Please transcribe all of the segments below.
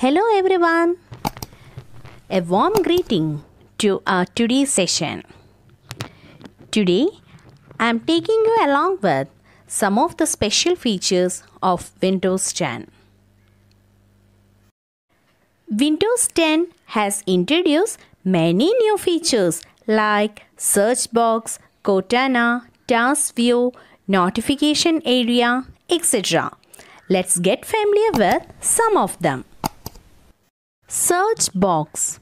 Hello everyone. A warm greeting to our today's session. Today, I am taking you along with some of the special features of Windows 10. Windows 10 has introduced many new features like search box, Cortana, task view, notification area, etc. Let's get familiar with some of them. Search box.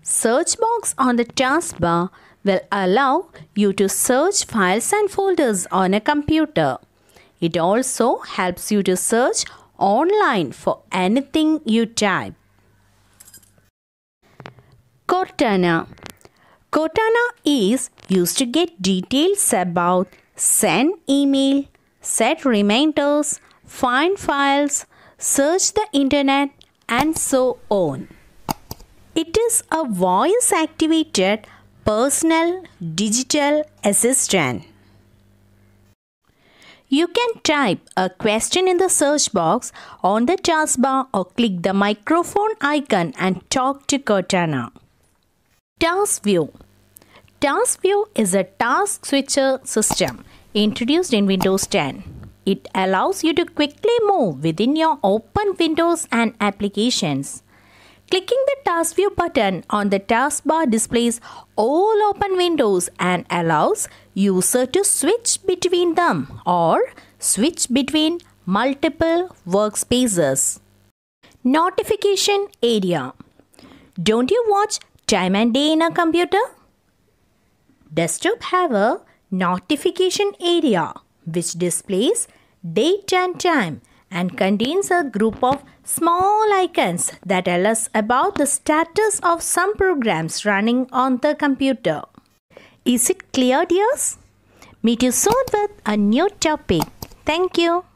Search box on the taskbar will allow you to search files and folders on a computer. It also helps you to search online for anything you type. Cortana Cortana is used to get details about send email, set reminders, find files, search the internet and so on. It is a voice activated personal digital assistant. You can type a question in the search box on the taskbar or click the microphone icon and talk to Cortana. Task View Task View is a task switcher system introduced in Windows 10. It allows you to quickly move within your open windows and applications. Clicking the Task View button on the taskbar displays all open windows and allows user to switch between them or switch between multiple workspaces. Notification area. Don't you watch time and day in a computer? Desktop have a notification area which displays date and time and contains a group of small icons that tell us about the status of some programs running on the computer. Is it clear, dears? Meet you soon with a new topic. Thank you.